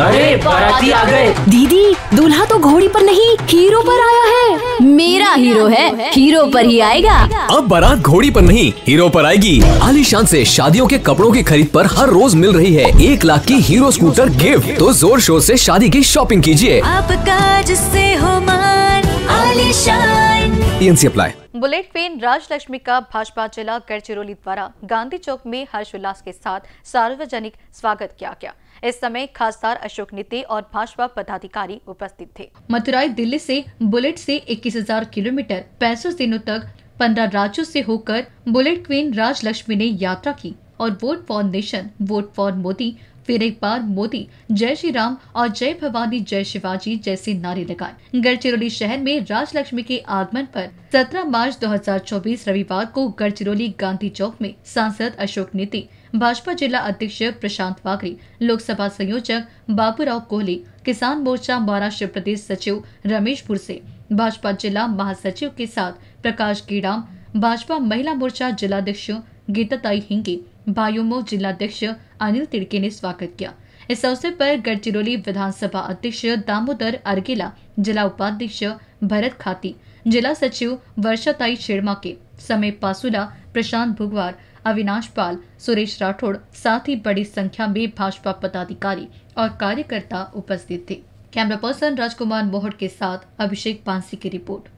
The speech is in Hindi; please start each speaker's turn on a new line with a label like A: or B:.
A: अरे बाराती आ गए दीदी दूल्हा तो घोड़ी पर नहीं हीरो पर आया है मेरा हीरो है हीरो पर ही आएगा
B: अब बारात घोड़ी पर नहीं हीरो पर आएगी आलीशान से शादियों के कपड़ों की खरीद पर हर रोज मिल रही है एक लाख की हीरो स्कूटर गिफ्ट तो जोर शोर से शादी की शॉपिंग कीजिए
A: आपका जिससे हो मान आलीशान अप्लाई बुलेट ट्रेन राजलक्ष्मी का भाजपा जिला गढ़चिरौली द्वारा गांधी चौक में हर्षोल्लास के साथ सार्वजनिक स्वागत किया गया इस समय खासदार अशोक नीति और भाजपा पदाधिकारी उपस्थित थे मथुराई दिल्ली से बुलेट से 21,000 किलोमीटर पैंसठ दिनों तक पंद्रह राज्यों से होकर बुलेट क्वीन राजलक्ष्मी ने यात्रा की और vote for nation vote for Modi फिर एक बार मोदी जय श्री राम और जय भवानी जय शिवाजी जैसे नारे लगाए गढ़चिरौली शहर में राजलक्ष्मी के आगमन पर 17 मार्च 2024 रविवार को गढ़चिरौली गांधी चौक में सांसद अशोक नीति भाजपा जिला अध्यक्ष प्रशांत वाकरी लोकसभा संयोजक बाबूराव कोहली किसान मोर्चा महाराष्ट्र प्रदेश सचिव रमेश पुरसे भाजपा जिला महासचिव के साथ प्रकाश कीड़ाम भाजपा महिला मोर्चा जिलाध्यक्ष गीताताई हिंगे बायोमो जिलाध्यक्ष अनिल तिड़के ने स्वागत किया इस अवसर पर गढ़चिरौली विधानसभा अध्यक्ष दामोदर अर्गेला जिला उपाध्यक्ष भरत खाती जिला सचिव वर्षाताई शेरमा के समय पासुला प्रशांत भुगवार अविनाश पाल सुरेश राठौड़ साथ ही बड़ी संख्या में भाजपा पदाधिकारी और कार्यकर्ता उपस्थित थे कैमरा पर्सन राजकुमार मोहट के साथ अभिषेक पांसी की रिपोर्ट